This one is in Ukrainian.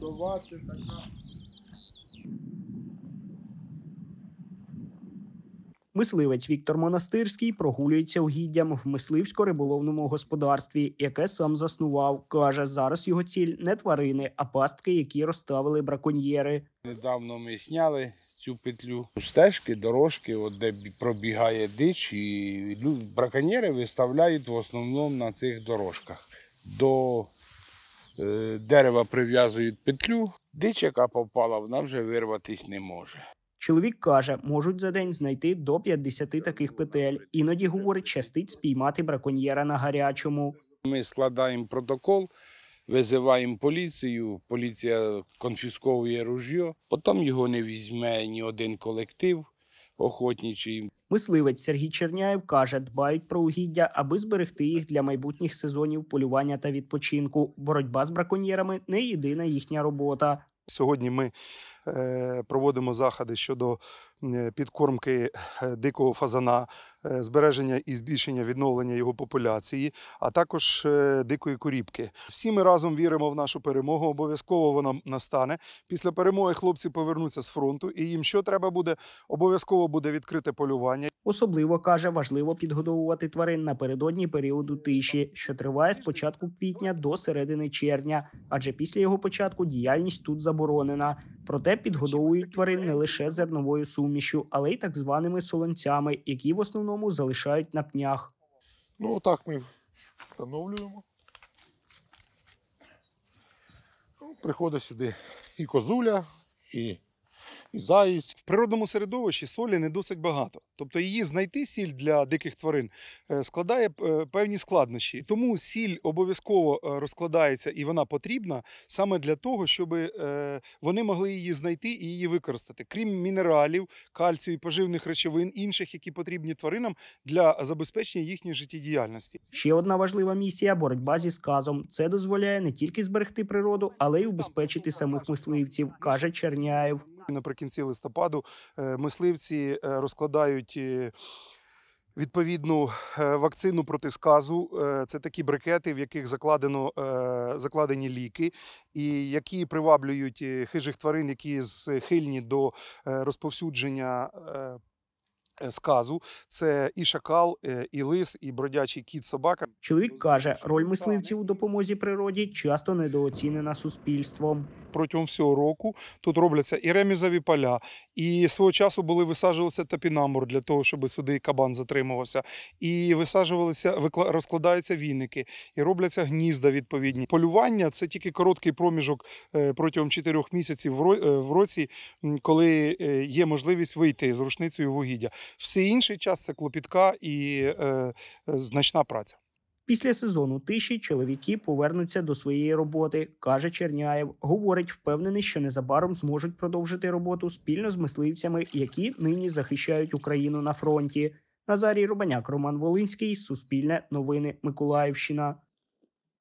давати така. Мисливець Віктор Монастирський прогулюється угіддям в мисливсько-риболовному господарстві, яке сам заснував. Каже, зараз його ціль не тварини, а пастки, які розставили браконьєри. Недавно ми зняли цю петлю стежки, дорожки, от де пробігає дич, і браконьєри виставляють в основному на цих дорожках. До Е, дерева прив'язують петлю, дич, яка попала, вона вже вирватись не може. Чоловік каже, можуть за день знайти до 50 таких петель. Іноді говорить, щастить спіймати браконьєра на гарячому. Ми складаємо протокол, визиваємо поліцію. Поліція конфісковує ружьо, потім його не візьме ні один колектив охотничий. Мисливець Сергій Черняєв каже, дбають про угіддя, аби зберегти їх для майбутніх сезонів полювання та відпочинку. Боротьба з браконьєрами не єдина їхня робота. Сьогодні ми е, проводимо заходи щодо е, підкормки е, дикого фазана, збереження і збільшення відновлення його популяції, а також дикої коріпки. Всі ми разом віримо в нашу перемогу. Обов'язково вона настане. Після перемоги хлопці повернуться з фронту, і їм що треба буде, обов'язково буде відкрите полювання. Особливо каже, важливо підгодовувати тварин напередодні періоду тиші, що триває з початку квітня до середини червня, адже після його початку діяльність тут заборонена заборонена, проте підгодовують тварин не лише зерновою сумішю, але й так званими солонцями, які в основному залишають на пнях. Ну отак ми встановлюємо. Ну, Приходить сюди і козуля, і заєць. В природному середовищі солі не досить багато. Тобто її знайти сіль для диких тварин е, складає е, певні складнощі. Тому сіль обов'язково е, розкладається і вона потрібна саме для того, щоб вони могли її знайти і її використати. Крім мінералів, кальцію, і поживних речовин, інших, які потрібні тваринам для забезпечення їхньої життєдіяльності. Ще одна важлива місія боротьба зі сказом. Це дозволяє не тільки зберегти природу, але й убезпечити самих мисливців, каже Черняєв. Наприкінці листопаду е, мисливці е, розкладають. Е, відповідну вакцину проти сказу це такі брикети, в яких закладено закладені ліки, і які приваблюють хижих тварин, які схильні до розповсюдження сказу. Це і шакал, і лис, і бродячий кіт собака. Чоловік каже, роль мисливців у допомозі природі часто недооцінена суспільством протягом всього року. Тут робляться і ремізові поля, і свого часу були висаджувалися топінамбур для того, щоб сюди кабан затримувався. І висаджувалися, розкладаються віники, і робляться гнізда відповідні. Полювання це тільки короткий проміжок е, протягом чотирьох місяців в е, році, коли е, є можливість вийти з рушницею в угіддя. Всі інший час це клопітка і значна праця. Після сезону тиші чоловіки повернуться до своєї роботи, каже Черняєв. Говорить, впевнений, що незабаром зможуть продовжити роботу спільно з мисливцями, які нині захищають Україну на фронті. Назарій Рубаняк, Роман Волинський, Суспільне, Новини, Миколаївщина.